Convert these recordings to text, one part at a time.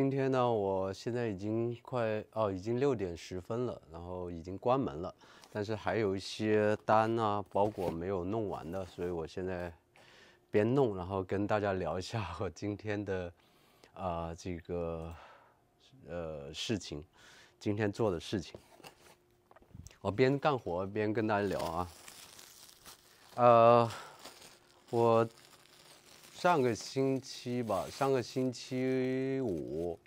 今天呢，我现在已经快哦，已经六点十分了，然后已经关门了，但是还有一些单啊、包裹没有弄完的，所以我现在边弄，然后跟大家聊一下我今天的啊这个呃事情，今天做的事情。我边干活边跟大家聊啊，呃，我。上个星期吧，上个星期五，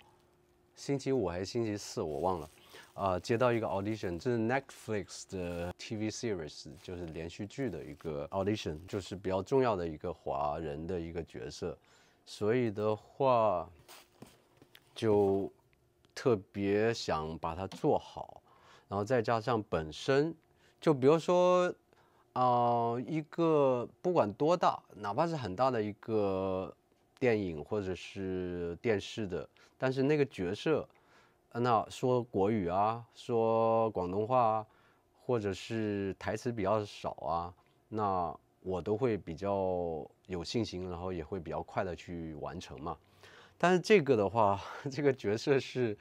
星期五还是星期四，我忘了。啊，接到一个 audition，这是 Netflix 的 TV series，就是连续剧的一个 audition，就是比较重要的一个华人的一个角色。所以的话，就特别想把它做好，然后再加上本身，就比如说。呃，一个不管多大，哪怕是很大的一个电影或者是电视的，但是那个角色，那说国语啊，说广东话啊，或者是台词比较少啊，那我都会比较有信心，然后也会比较快的去完成嘛。但是这个的话，这个角色是，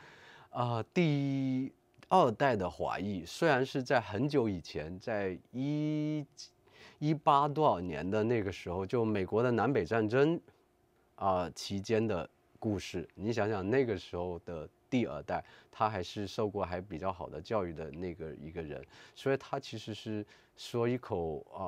呃，第。二代的华裔虽然是在很久以前，在一一八多少年的那个时候，就美国的南北战争啊期间的故事。你想想那个时候的第二代，他还是受过还比较好的教育的那个一个人，所以他其实是说一口啊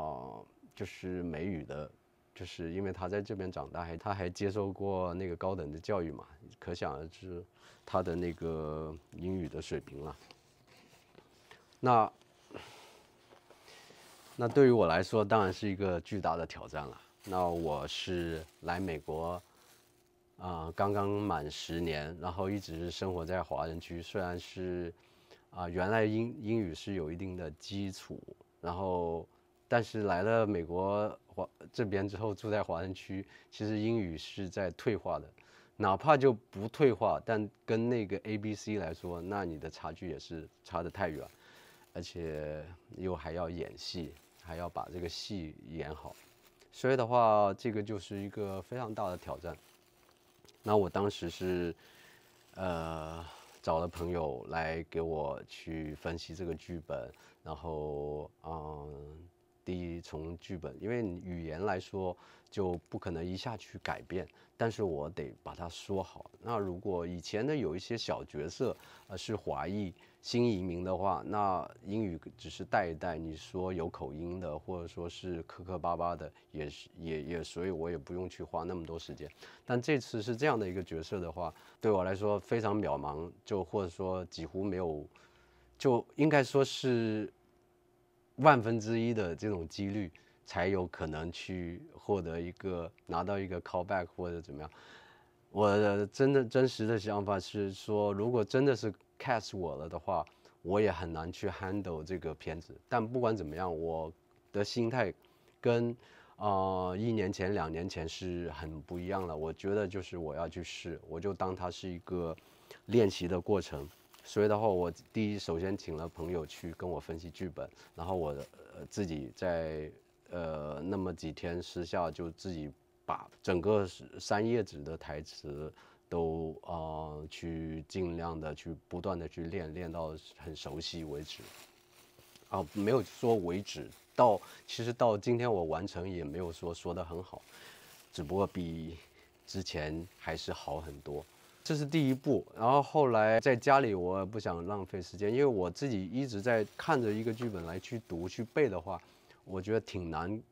就是美语的，就是因为他在这边长大，还他还接受过那个高等的教育嘛，可想而知他的那个英语的水平了。那，那对于我来说当然是一个巨大的挑战了。那我是来美国，啊，刚刚满十年，然后一直生活在华人区。虽然是，啊，原来英英语是有一定的基础，然后，但是来了美国华这边之后，住在华人区，其实英语是在退化的。哪怕就不退化，但跟那个 A、B、C 来说，那你的差距也是差的太远。而且又还要演戏，还要把这个戏演好，所以的话，这个就是一个非常大的挑战。那我当时是，呃，找了朋友来给我去分析这个剧本，然后，嗯，第一从剧本，因为语言来说就不可能一下去改变，但是我得把它说好。那如果以前的有一些小角色，呃，是华裔。新移民的话，那英语只是带一带，你说有口音的，或者说是磕磕巴巴的，也是也也，所以我也不用去花那么多时间。但这次是这样的一个角色的话，对我来说非常渺茫，就或者说几乎没有，就应该说是万分之一的这种几率才有可能去获得一个拿到一个 callback 或者怎么样。我的真的真实的想法是说，如果真的是。cast 我了的话，我也很难去 handle 这个片子。但不管怎么样，我的心态跟啊一年前、两年前是很不一样了。我觉得就是我要去试，我就当它是一个练习的过程。所以的话，我第一首先请了朋友去跟我分析剧本，然后我自己在呃那么几天私下就自己把整个三页纸的台词。都啊，去尽量的去不断的去练，练到很熟悉为止。啊，没有说为止，到其实到今天我完成也没有说说的很好，只不过比之前还是好很多。这是第一步，然后后来在家里，我不想浪费时间，因为我自己一直在看着一个剧本来去读去背的话，我觉得挺难，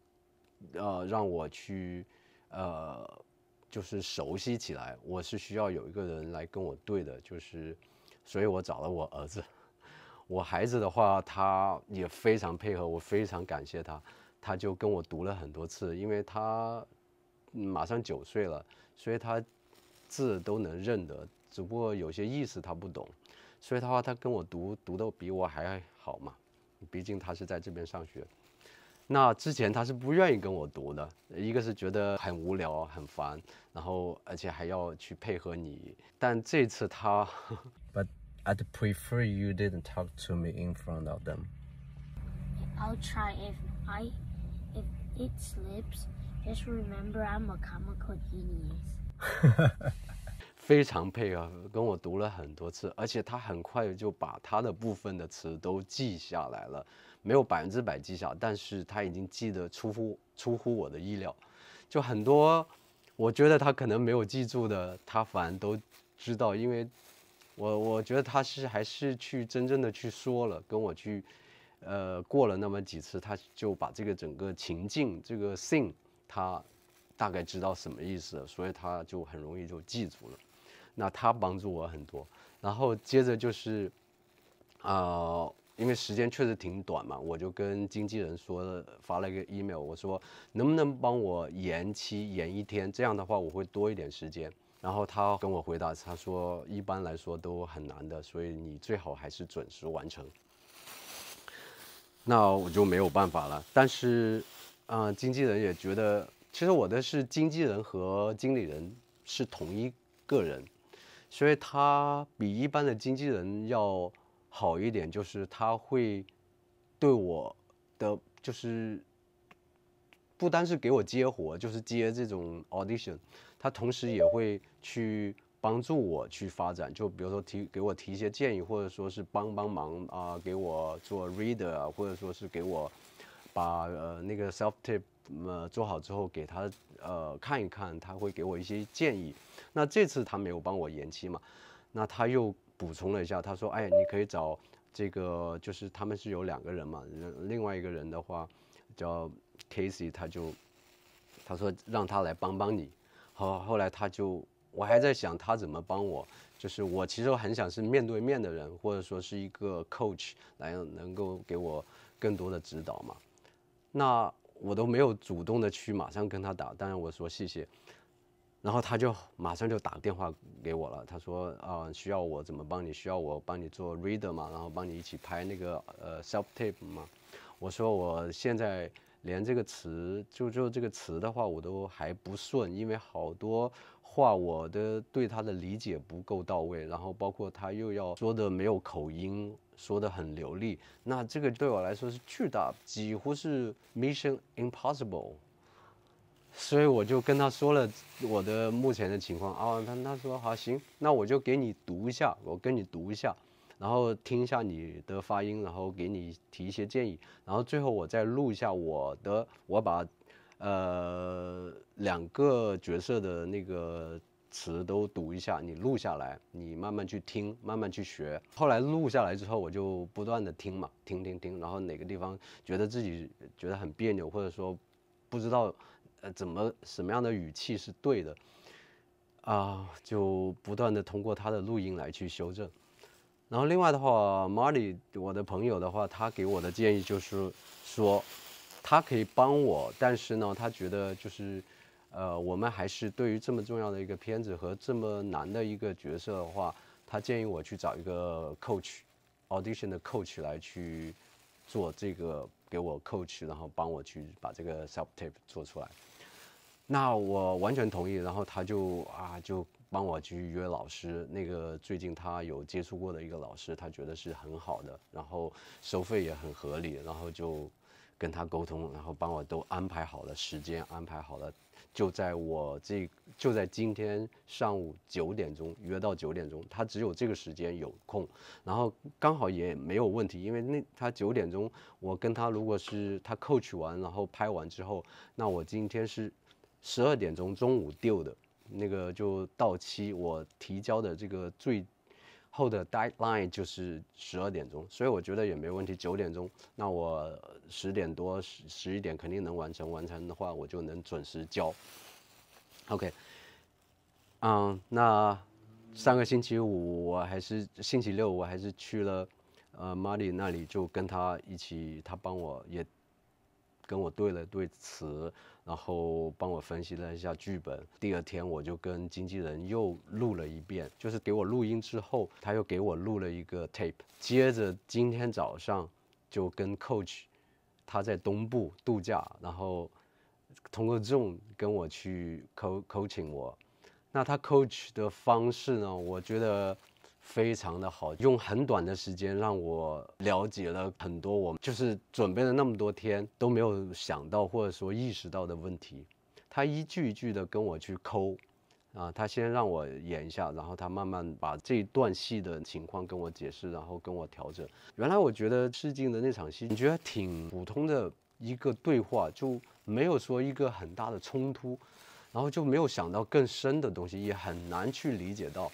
呃，让我去，呃。就是熟悉起来，我是需要有一个人来跟我对的，就是，所以我找了我儿子。我孩子的话，他也非常配合，我非常感谢他。他就跟我读了很多次，因为他马上九岁了，所以他字都能认得，只不过有些意思他不懂。所以的话，他跟我读读的比我还好嘛，毕竟他是在这边上学。那之前他是不愿意跟我读的，一个是觉得很无聊很烦，然后而且还要去配合你。但这次他，But I'd prefer you didn't talk to me in front of them. I'll try if I if it slips. Just remember I'm a comic a l genius. 非常配合，跟我读了很多次，而且他很快就把他的部分的词都记下来了，没有百分之百记下，但是他已经记得出乎出乎我的意料，就很多，我觉得他可能没有记住的，他反而都知道，因为，我我觉得他是还是去真正的去说了，跟我去，呃，过了那么几次，他就把这个整个情境这个 sing，他大概知道什么意思，所以他就很容易就记住了。那他帮助我很多，然后接着就是，啊，因为时间确实挺短嘛，我就跟经纪人说了，发了一个 email，我说能不能帮我延期延一天？这样的话我会多一点时间。然后他跟我回答，他说一般来说都很难的，所以你最好还是准时完成。那我就没有办法了。但是，啊，经纪人也觉得，其实我的是经纪人和经理人是同一个人。所以他比一般的经纪人要好一点，就是他会对我的就是不单是给我接活，就是接这种 audition，他同时也会去帮助我去发展，就比如说提给我提一些建议，或者说是帮帮忙啊，给我做 reader 啊，或者说是给我把呃那个 self tape 做好之后给他呃看一看，他会给我一些建议。那这次他没有帮我延期嘛？那他又补充了一下，他说：“哎，你可以找这个，就是他们是有两个人嘛，另外一个人的话叫 Casey，他就他说让他来帮帮你。”好，后来他就我还在想他怎么帮我，就是我其实很想是面对面的人，或者说是一个 coach 来能够给我更多的指导嘛。那我都没有主动的去马上跟他打，当然我说谢谢。然后他就马上就打电话给我了，他说：“啊，需要我怎么帮你？需要我帮你做 reader 嘛？然后帮你一起拍那个呃 self tape 嘛？”我说：“我现在连这个词，就就这个词的话，我都还不顺，因为好多话我的对他的理解不够到位，然后包括他又要说的没有口音，说的很流利，那这个对我来说是巨大，几乎是 mission impossible。”所以我就跟他说了我的目前的情况啊，他他说好行，那我就给你读一下，我跟你读一下，然后听一下你的发音，然后给你提一些建议，然后最后我再录一下我的，我把呃两个角色的那个词都读一下，你录下来，你慢慢去听，慢慢去学。后来录下来之后，我就不断的听嘛，听听听，然后哪个地方觉得自己觉得很别扭，或者说不知道。呃，怎么什么样的语气是对的啊？就不断的通过他的录音来去修正。然后另外的话，Marty 我的朋友的话，他给我的建议就是说，他可以帮我，但是呢，他觉得就是，呃，我们还是对于这么重要的一个片子和这么难的一个角色的话，他建议我去找一个 coach，audition 的 coach 来去做这个，给我 coach，然后帮我去把这个 s u b t l e 做出来。那我完全同意，然后他就啊就帮我去约老师，那个最近他有接触过的一个老师，他觉得是很好的，然后收费也很合理，然后就跟他沟通，然后帮我都安排好了时间，安排好了，就在我这就在今天上午九点钟约到九点钟，他只有这个时间有空，然后刚好也没有问题，因为那他九点钟我跟他如果是他 coach 完然后拍完之后，那我今天是。十二点钟中午丢的那个就到期，我提交的这个最后的 deadline 就是十二点钟，所以我觉得也没问题。九点钟，那我十点多十十一点肯定能完成，完成的话我就能准时交。OK，嗯，那上个星期五我还是星期六，我还是去了呃，Marty 那里，就跟他一起，他帮我也。跟我对了对词，然后帮我分析了一下剧本。第二天我就跟经纪人又录了一遍，就是给我录音之后，他又给我录了一个 tape。接着今天早上就跟 coach，他在东部度假，然后通过 Zoom 跟我去 coaching c o 我。那他 c o a c h 的方式呢，我觉得。非常的好，用很短的时间让我了解了很多，我就是准备了那么多天都没有想到或者说意识到的问题。他一句一句的跟我去抠，啊，他先让我演一下，然后他慢慢把这段戏的情况跟我解释，然后跟我调整。原来我觉得试镜的那场戏，你觉得挺普通的一个对话，就没有说一个很大的冲突，然后就没有想到更深的东西，也很难去理解到。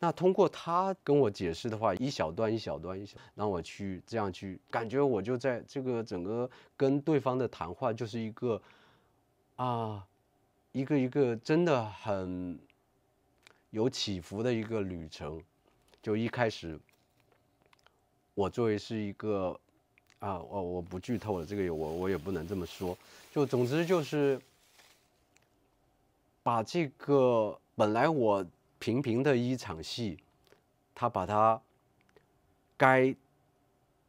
那通过他跟我解释的话，一小段一小段一小，让我去这样去感觉，我就在这个整个跟对方的谈话就是一个，啊，一个一个真的很有起伏的一个旅程。就一开始，我作为是一个啊，我我不剧透了，这个我我也不能这么说。就总之就是把这个本来我。平平的一场戏，他把它该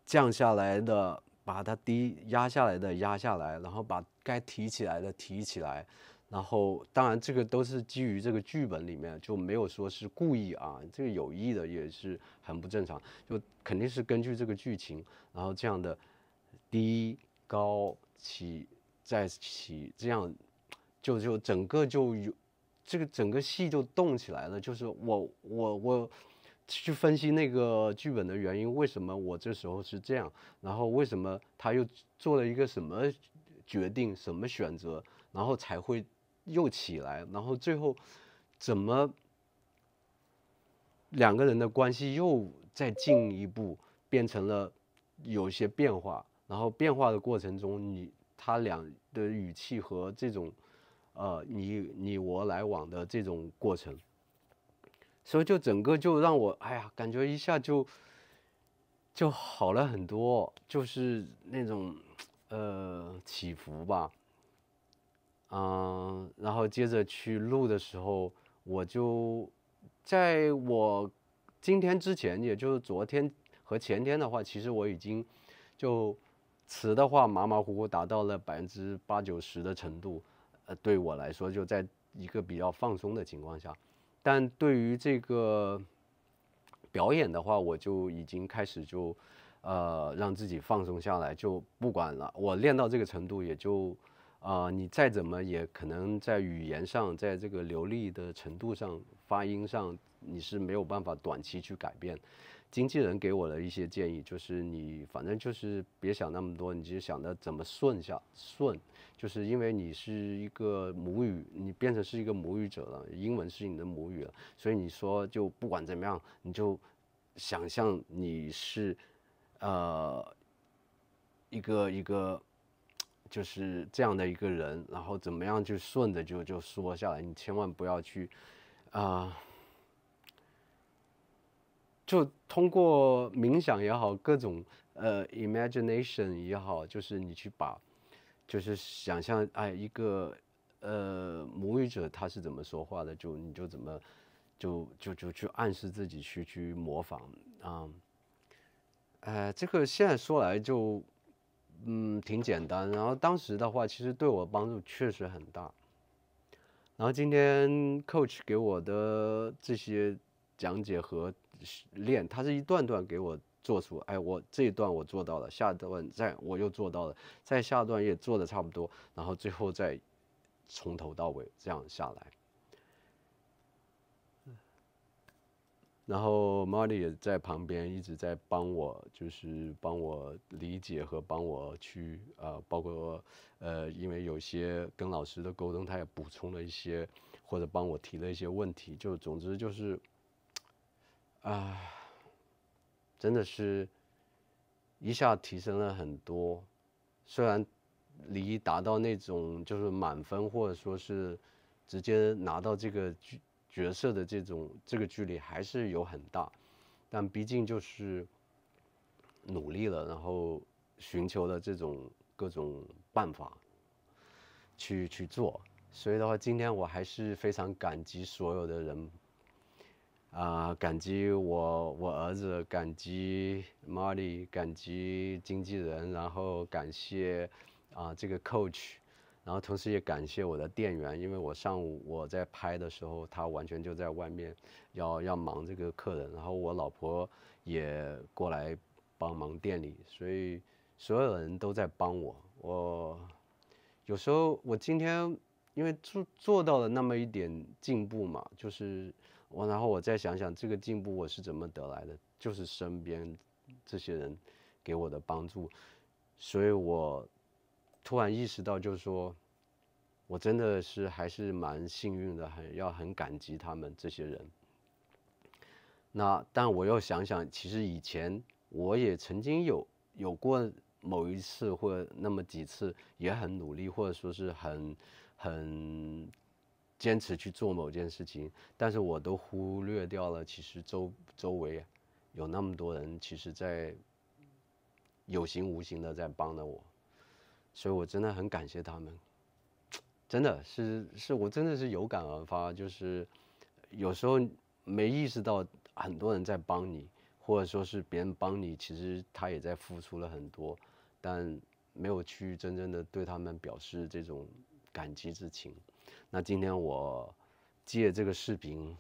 降下来的把它低压下来的压下来，然后把该提起来的提起来，然后当然这个都是基于这个剧本里面就没有说是故意啊，这个有意的也是很不正常，就肯定是根据这个剧情，然后这样的低高起再起这样就就整个就有。这个整个戏就动起来了，就是我我我去分析那个剧本的原因，为什么我这时候是这样，然后为什么他又做了一个什么决定、什么选择，然后才会又起来，然后最后怎么两个人的关系又再进一步变成了有些变化，然后变化的过程中，你他俩的语气和这种。呃，你你我来往的这种过程，所以就整个就让我哎呀，感觉一下就，就好了很多，就是那种呃起伏吧，嗯，然后接着去录的时候，我就在我今天之前，也就是昨天和前天的话，其实我已经就词的话马马虎虎达到了百分之八九十的程度。对我来说，就在一个比较放松的情况下，但对于这个表演的话，我就已经开始就，呃，让自己放松下来，就不管了。我练到这个程度，也就，呃，你再怎么也可能在语言上，在这个流利的程度上、发音上，你是没有办法短期去改变。经纪人给我的一些建议，就是你反正就是别想那么多，你就是想着怎么顺下顺，就是因为你是一个母语，你变成是一个母语者了，英文是你的母语了，所以你说就不管怎么样，你就想象你是呃一个一个就是这样的一个人，然后怎么样就顺着就就说下来，你千万不要去啊。就通过冥想也好，各种呃 imagination 也好，就是你去把，就是想象哎一个呃母语者他是怎么说话的，就你就怎么就就就去暗示自己去去模仿啊，哎这个现在说来就嗯挺简单，然后当时的话其实对我帮助确实很大，然后今天 coach 给我的这些讲解和。练，他是一段段给我做出，哎，我这一段我做到了，下一段再我又做到了，再下段也做的差不多，然后最后再从头到尾这样下来。然后 m a r t y 也在旁边一直在帮我，就是帮我理解和帮我去啊，包括呃，因为有些跟老师的沟通，他也补充了一些，或者帮我提了一些问题，就总之就是。啊，真的是，一下提升了很多。虽然离达到那种就是满分，或者说是直接拿到这个角角色的这种这个距离还是有很大，但毕竟就是努力了，然后寻求了这种各种办法去去做。所以的话，今天我还是非常感激所有的人。啊，感激我我儿子，感激 Molly，感激经纪人，然后感谢啊这个 Coach，然后同时也感谢我的店员，因为我上午我在拍的时候，他完全就在外面要要忙这个客人，然后我老婆也过来帮忙店里，所以所有人都在帮我。我有时候我今天因为做做到了那么一点进步嘛，就是。我然后我再想想这个进步我是怎么得来的，就是身边这些人给我的帮助，所以我突然意识到，就是说我真的是还是蛮幸运的，很要很感激他们这些人。那但我又想想，其实以前我也曾经有有过某一次或那么几次也很努力，或者说是很很。坚持去做某件事情，但是我都忽略掉了。其实周周围有那么多人，其实在有形无形的在帮着我，所以我真的很感谢他们。真的是，是我真的是有感而发。就是有时候没意识到很多人在帮你，或者说是别人帮你，其实他也在付出了很多，但没有去真正的对他们表示这种。感激之情。那今天我借这个视频，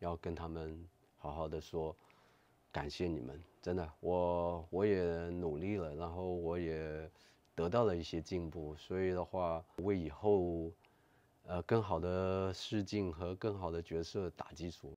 要跟他们好好的说，感谢你们。真的，我我也努力了，然后我也得到了一些进步。所以的话，为以后呃更好的试镜和更好的角色打基础。